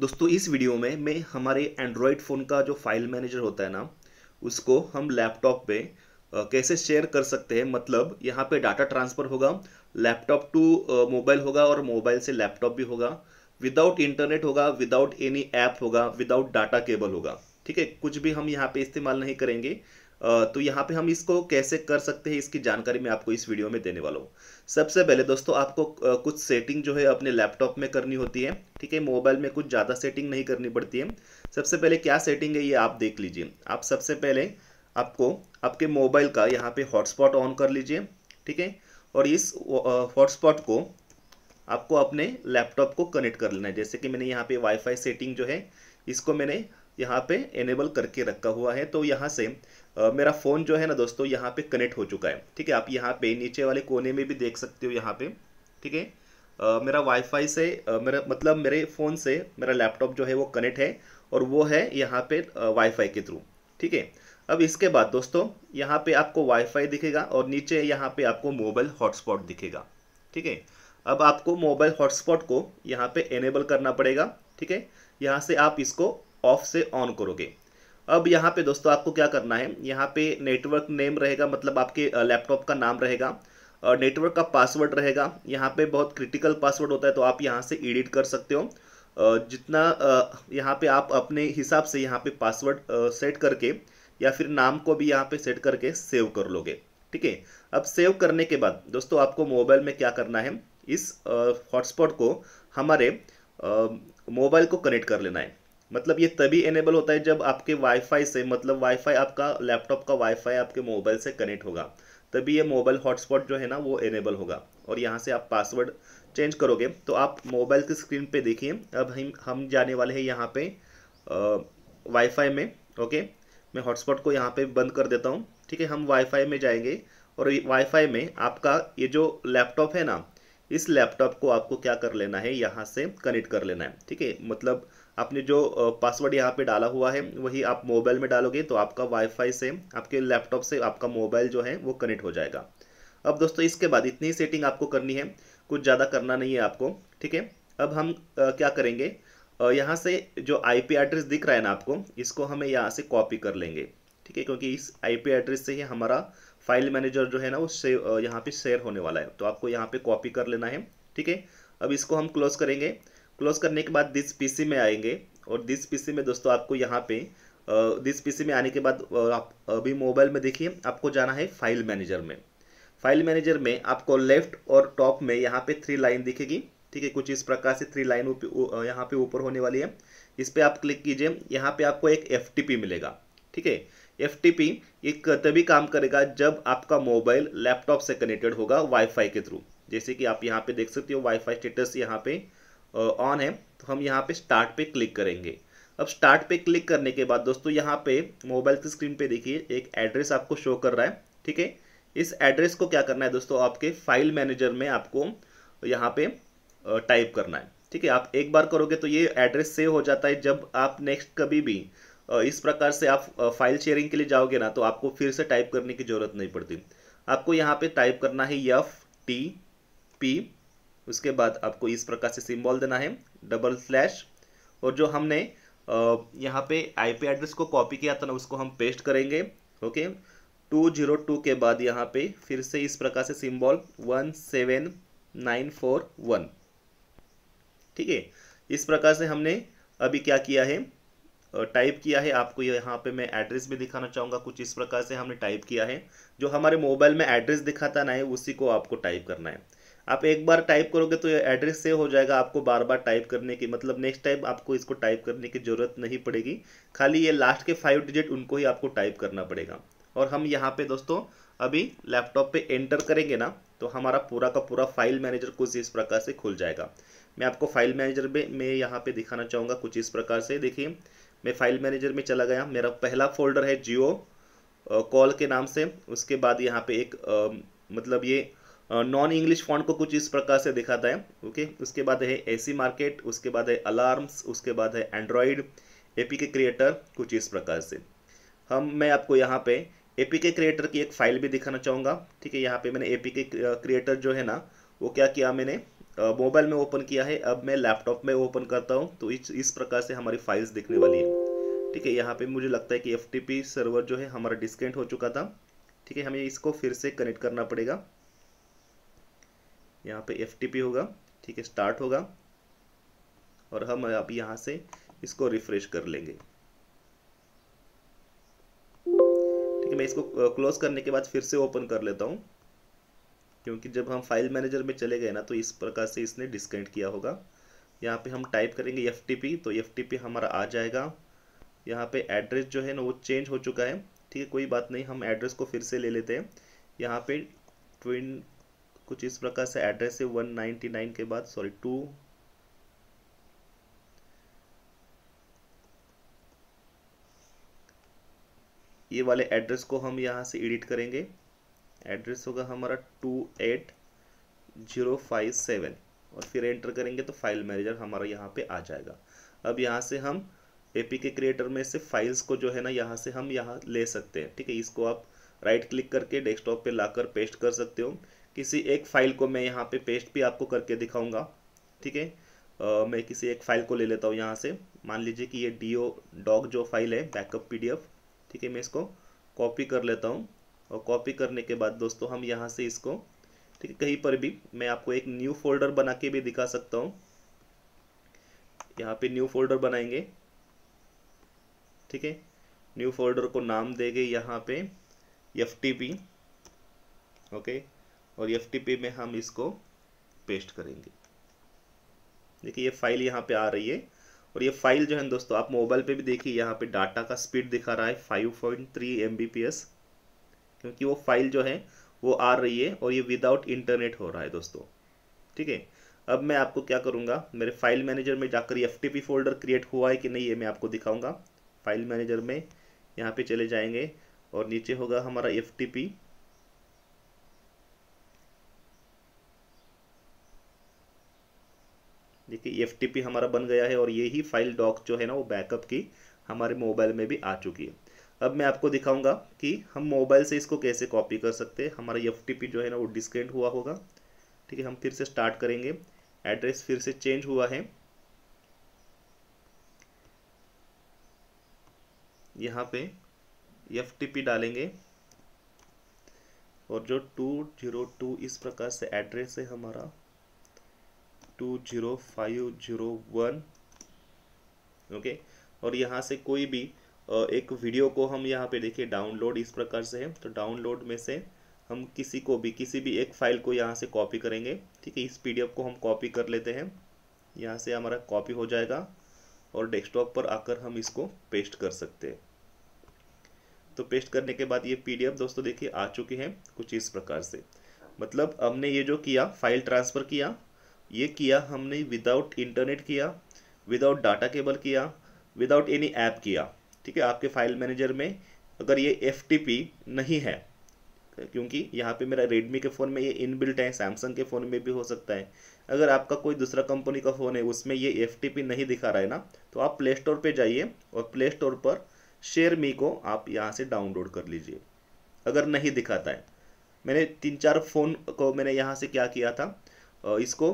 दोस्तों इस वीडियो में मैं हमारे एंड्रॉयड फ़ोन का जो फाइल मैनेजर होता है ना उसको हम लैपटॉप पे कैसे शेयर कर सकते हैं मतलब यहाँ पे डाटा ट्रांसफ़र होगा लैपटॉप टू मोबाइल होगा और मोबाइल से लैपटॉप भी होगा विदाउट इंटरनेट होगा विदाउट एनी ऐप होगा विदाउट डाटा केबल होगा ठीक है कुछ भी हम यहाँ पे इस्तेमाल नहीं करेंगे तो यहाँ पे हम इसको कैसे कर सकते हैं इसकी जानकारी मैं आपको इस वीडियो में देने वाला हूँ सबसे पहले दोस्तों आपको कुछ सेटिंग जो है अपने लैपटॉप में करनी होती है ठीक है मोबाइल में कुछ ज़्यादा सेटिंग नहीं करनी पड़ती है सबसे पहले क्या सेटिंग है ये आप देख लीजिए आप सबसे पहले आपको आपके मोबाइल का यहाँ पे हॉटस्पॉट ऑन कर लीजिए ठीक है और इस हॉटस्पॉट को आपको अपने लैपटॉप को कनेक्ट कर लेना है जैसे कि मैंने यहाँ पे वाईफाई सेटिंग जो है इसको मैंने यहाँ पे एनेबल करके रखा हुआ है तो यहाँ से मेरा फ़ोन जो है ना दोस्तों यहाँ पे कनेक्ट हो चुका है ठीक है आप यहाँ पे नीचे वाले कोने में भी देख सकते हो यहाँ पे ठीक है मेरा वाईफाई से मेरा मतलब मेरे फ़ोन से मेरा लैपटॉप जो है वो कनेक्ट है और वो है यहाँ पे वाईफाई के थ्रू ठीक है अब इसके बाद दोस्तों यहाँ पे आपको वाईफाई दिखेगा और नीचे यहाँ पे आपको मोबाइल हॉटस्पॉट दिखेगा ठीक है अब आपको मोबाइल हॉटस्पॉट को यहाँ पे एनेबल करना पड़ेगा ठीक है यहाँ से आप इसको ऑफ से ऑन करोगे अब यहाँ पे दोस्तों आपको क्या करना है यहाँ पे नेटवर्क नेम रहेगा मतलब आपके लैपटॉप का नाम रहेगा और नेटवर्क का पासवर्ड रहेगा यहाँ पे बहुत क्रिटिकल पासवर्ड होता है तो आप यहाँ से एडिट कर सकते हो जितना यहाँ पे आप अपने हिसाब से यहाँ पे पासवर्ड सेट करके या फिर नाम को भी यहाँ पे सेट करके सेव कर लोगे ठीक है अब सेव करने के बाद दोस्तों आपको मोबाइल में क्या करना है इस हॉटस्पॉट को हमारे मोबाइल को कनेक्ट कर लेना है मतलब ये तभी इनेबल होता है जब आपके वाईफाई से मतलब वाईफाई आपका लैपटॉप का वाईफाई आपके मोबाइल से कनेक्ट होगा तभी ये मोबाइल हॉटस्पॉट जो है ना वो इनेबल होगा और यहाँ से आप पासवर्ड चेंज करोगे तो आप मोबाइल की स्क्रीन पे देखिए अब हम हम जाने वाले हैं यहाँ पे वाईफाई में ओके मैं हॉटस्पॉट को यहाँ पे बंद कर देता हूँ ठीक है हम वाईफाई में जाएंगे और वाईफाई में आपका ये जो लैपटॉप है ना इस लैपटॉप को आपको क्या कर लेना है यहाँ से कनेक्ट कर लेना है ठीक है मतलब आपने जो पासवर्ड यहाँ पे डाला हुआ है वही आप मोबाइल में डालोगे तो आपका वाईफाई से आपके लैपटॉप से आपका मोबाइल जो है वो कनेक्ट हो जाएगा अब दोस्तों इसके बाद इतनी ही सेटिंग आपको करनी है कुछ ज़्यादा करना नहीं है आपको ठीक है अब हम आ, क्या करेंगे यहाँ से जो आई एड्रेस दिख रहा है ना आपको इसको हमें यहाँ से कॉपी कर लेंगे ठीक है क्योंकि इस आई एड्रेस से ही हमारा फाइल मैनेजर जो है ना वो सेव यहाँ पे शेयर होने वाला है तो आपको यहाँ पे कॉपी कर लेना है ठीक है अब इसको हम क्लोज करेंगे क्लोज करने के बाद दिस पीसी में आएंगे और दिस पीसी में दोस्तों आपको यहाँ पे दिस पीसी में आने के बाद आप अभी मोबाइल में देखिए आपको जाना है फाइल मैनेजर में फाइल मैनेजर में आपको लेफ्ट और टॉप में यहाँ पे थ्री लाइन दिखेगी ठीक है कुछ इस प्रकार से थ्री लाइन यहाँ पे ऊपर होने वाली है इस पर आप क्लिक कीजिए यहाँ पे आपको एक एफ मिलेगा ठीक है एफ ये तभी काम करेगा जब आपका मोबाइल लैपटॉप से कनेक्टेड होगा वाईफाई के थ्रू जैसे कि आप यहाँ पे देख सकते हो वाईफाई स्टेटस यहाँ पे ऑन है तो हम यहाँ पे स्टार्ट पे क्लिक करेंगे अब स्टार्ट पे क्लिक करने के बाद दोस्तों यहाँ पे मोबाइल की स्क्रीन पे देखिए एक एड्रेस आपको शो कर रहा है ठीक है इस एड्रेस को क्या करना है दोस्तों आपके फाइल मैनेजर में आपको यहाँ पे टाइप करना है ठीक है आप एक बार करोगे तो ये एड्रेस सेव हो जाता है जब आप नेक्स्ट कभी भी इस प्रकार से आप फाइल शेयरिंग के लिए जाओगे ना तो आपको फिर से टाइप करने की ज़रूरत नहीं पड़ती आपको यहाँ पे टाइप करना है यफ टी पी उसके बाद आपको इस प्रकार से सिम्बॉल देना है डबल स्लैश और जो हमने यहाँ पे आईपी एड्रेस को कॉपी किया था ना उसको हम पेस्ट करेंगे ओके टू जीरो टू के बाद यहाँ पे फिर से इस प्रकार से symbol one seven nine four one ठीक है इस प्रकार से हमने अभी क्या किया है टाइप किया है आपको यहाँ पे मैं एड्रेस भी दिखाना चाहूँगा कुछ इस प्रकार से हमने टाइप किया है जो हमारे मोबाइल में एड्रेस दिखाता ना है उसी को आपको टाइप करना है आप एक बार टाइप करोगे तो ये एड्रेस सेव हो जाएगा आपको बार बार टाइप करने की मतलब नेक्स्ट टाइम आपको इसको टाइप करने की ज़रूरत नहीं पड़ेगी खाली ये लास्ट के फाइव डिजिट उनको ही आपको टाइप करना पड़ेगा और हम यहाँ पे दोस्तों अभी लैपटॉप पे एंटर करेंगे ना तो हमारा पूरा का पूरा फाइल मैनेजर कुछ इस प्रकार से खुल जाएगा मैं आपको फाइल मैनेजर में मैं यहाँ पे दिखाना चाहूँगा कुछ इस प्रकार से देखिए मैं फाइल मैनेजर में चला गया मेरा पहला फोल्डर है जियो कॉल के नाम से उसके बाद यहाँ पे एक आ, मतलब ये नॉन इंग्लिश फॉन्ट को कुछ इस प्रकार से दिखाता है ओके उसके बाद है एसी मार्केट उसके बाद है अलार्म्स उसके बाद है एंड्रॉयड एपी के क्रिएटर कुछ इस प्रकार से हम मैं आपको यहाँ पे एपी के क्रिएटर की एक फ़ाइल भी दिखाना चाहूँगा ठीक है यहाँ पे मैंने एपी के क्रिएटर जो है ना वो क्या किया मैंने मोबाइल में ओपन किया है अब मैं लैपटॉप में ओपन करता हूँ तो इस इस प्रकार से हमारी फाइल्स दिखने वाली है ठीक है यहाँ पे मुझे लगता है कि एफ सर्वर जो है हमारा डिस्कनेक्ट हो चुका था ठीक है हमें इसको फिर से कनेक्ट करना पड़ेगा यहाँ पे एफ होगा ठीक है स्टार्ट होगा और हम अब यहाँ से इसको रिफ्रेश कर लेंगे ठीक है मैं इसको क्लोज करने के बाद फिर से ओपन कर लेता हूँ क्योंकि जब हम फाइल मैनेजर में चले गए ना तो इस प्रकार से इसने डिस्कनेक्ट किया होगा यहाँ पे हम टाइप करेंगे एफ तो एफ हमारा आ जाएगा यहाँ पे एड्रेस जो है ना वो चेंज हो चुका है ठीक है कोई बात नहीं हम एड्रेस को फिर से ले लेते हैं यहाँ पे ट्विन कुछ इस प्रकार से एड्रेस है वन के बाद सॉरी टू ये वाले एड्रेस को हम यहाँ से एडिट करेंगे एड्रेस होगा हमारा two eight zero five seven और फिर एंटर करेंगे तो फाइल मैनेजर हमारा यहाँ पे आ जाएगा अब यहाँ से हम ए पी के क्रिएटर में से फाइल्स को जो है ना यहाँ से हम यहाँ ले सकते हैं ठीक है इसको आप राइट क्लिक करके डेस्कटॉप पे लाकर पेस्ट कर सकते हो किसी एक फ़ाइल को मैं यहाँ पे पेस्ट भी आपको करके दिखाऊंगा ठीक है मैं किसी एक फ़ाइल को ले लेता हूँ यहाँ से मान लीजिए कि ये डी ओ डॉग जो फाइल है बैकअप पी ठीक है मैं इसको कॉपी कर लेता हूँ और कॉपी करने के बाद दोस्तों हम यहाँ से इसको ठीक है कहीं पर भी मैं आपको एक न्यू फोल्डर बना के भी दिखा सकता हूँ यहाँ पे न्यू फोल्डर बनाएंगे ठीक है न्यू फोल्डर को नाम देंगे यहाँ पे एफ ओके और एफ में हम इसको पेस्ट करेंगे देखिए ये फाइल यहाँ पे आ रही है और ये फाइल जो है दोस्तों आप मोबाइल पे भी देखिए यहाँ पे डाटा का स्पीड दिखा रहा है 5.3 एमबीपीएस क्योंकि वो फाइल जो है वो आ रही है और ये विदाउट इंटरनेट हो रहा है दोस्तों ठीक है अब मैं आपको क्या करूँगा मेरे फाइल मैनेजर में जाकर एफ एफ फोल्डर क्रिएट हुआ है कि नहीं ये मैं आपको दिखाऊँगा फाइल मैनेजर में यहाँ पे चले जाएंगे और नीचे होगा हमारा एफ देखिए एफ हमारा बन गया है और यही फाइल डॉक जो है ना वो बैकअप की हमारे मोबाइल में भी आ चुकी है अब मैं आपको दिखाऊंगा कि हम मोबाइल से इसको कैसे कॉपी कर सकते हैं हमारा एफ जो है ना वो डिस्कनेक्ट हुआ होगा ठीक है हम फिर से स्टार्ट करेंगे एड्रेस फिर से चेंज हुआ है यहाँ पे एफ डालेंगे और जो टू जीरो टू इस प्रकार से एड्रेस है हमारा two zero five zero one okay और यहाँ से कोई भी एक वीडियो को हम यहाँ पे देखिए डाउनलोड इस प्रकार से है तो डाउनलोड में से हम किसी को भी किसी भी एक फाइल को यहाँ से कॉपी करेंगे ठीक है इस पीडीएफ को हम कॉपी कर लेते हैं यहाँ से हमारा कॉपी हो जाएगा और डेस्कटॉप पर आकर हम इसको पेस्ट कर सकते हैं तो पेस्ट करने के बाद ये पीडीएफ दोस्तों देखिए आ चुकी है कुछ इस प्रकार से मतलब हमने ये जो किया फाइल ट्रांसफ़र किया ये किया हमने विदाउट इंटरनेट किया विदाउट डाटा केबल किया विदाउट एनी ऐप किया ठीक है आपके फाइल मैनेजर में अगर ये एफ नहीं है क्योंकि यहाँ पे मेरा रेडमी के फ़ोन में ये इनबिल्ट है सैमसंग के फ़ोन में भी हो सकता है अगर आपका कोई दूसरा कंपनी का फ़ोन है उसमें ये एफ नहीं दिखा रहा है ना तो आप प्ले स्टोर पर जाइए और प्ले स्टोर पर शेयर मी को आप यहाँ से डाउनलोड कर लीजिए अगर नहीं दिखाता है मैंने तीन चार फ़ोन को मैंने यहाँ से क्या किया था इसको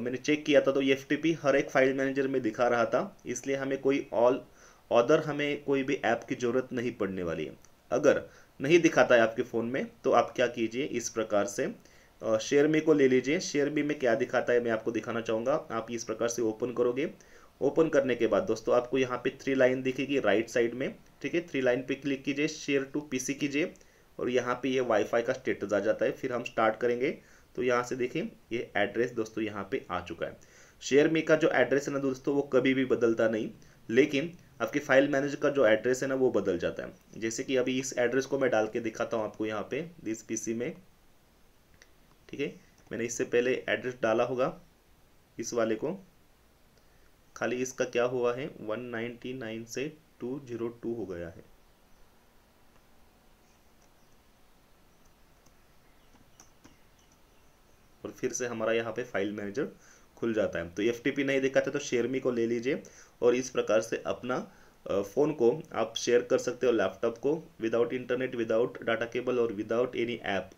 मैंने चेक किया था तो एफ हर एक फाइल मैनेजर में दिखा रहा था इसलिए हमें कोई ऑल अदर हमें कोई भी ऐप की ज़रूरत नहीं पड़ने वाली है अगर नहीं दिखाता है आपके फ़ोन में तो आप क्या कीजिए इस प्रकार से शेयर मी को ले लीजिए शेयर मी में क्या दिखाता है मैं आपको दिखाना चाहूँगा आप इस प्रकार से ओपन करोगे ओपन करने के बाद दोस्तों आपको यहाँ पे थ्री लाइन दिखेगी राइट साइड में ठीक है थ्री लाइन पे क्लिक कीजिए शेयर टू पीसी कीजिए और यहाँ पे ये यह वाईफाई का स्टेटस आ जाता है फिर हम स्टार्ट करेंगे तो यहाँ से देखें ये एड्रेस दोस्तों यहाँ पे आ चुका है शेयर मी का जो एड्रेस है ना दोस्तों वो कभी भी बदलता नहीं लेकिन आपकी फाइल मैनेजर का जो एड्रेस है ना वो बदल जाता है जैसे कि अभी इस एड्रेस को मैं डाल के दिखाता हूँ आपको यहाँ पे दिस पीसी में ठीक है मैंने इससे पहले एड्रेस डाला होगा इस वाले को खाली इसका क्या हुआ है 199 से 202 हो गया है और फिर से हमारा यहाँ पे फाइल मैनेजर खुल जाता है तो एफ नहीं दिखाते तो शेयरमी को ले लीजिए और इस प्रकार से अपना फ़ोन को आप शेयर कर सकते हो लैपटॉप को without internet without data cable और विदाउट एनी ऐप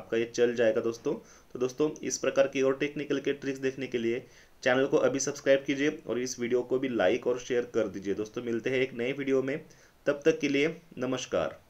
आपका ये चल जाएगा दोस्तों तो दोस्तों इस प्रकार की और टेक्निकल के ट्रिक्स देखने के लिए चैनल को अभी सब्सक्राइब कीजिए और इस वीडियो को भी लाइक और शेयर कर दीजिए दोस्तों मिलते हैं एक नए वीडियो में तब तक के लिए नमस्कार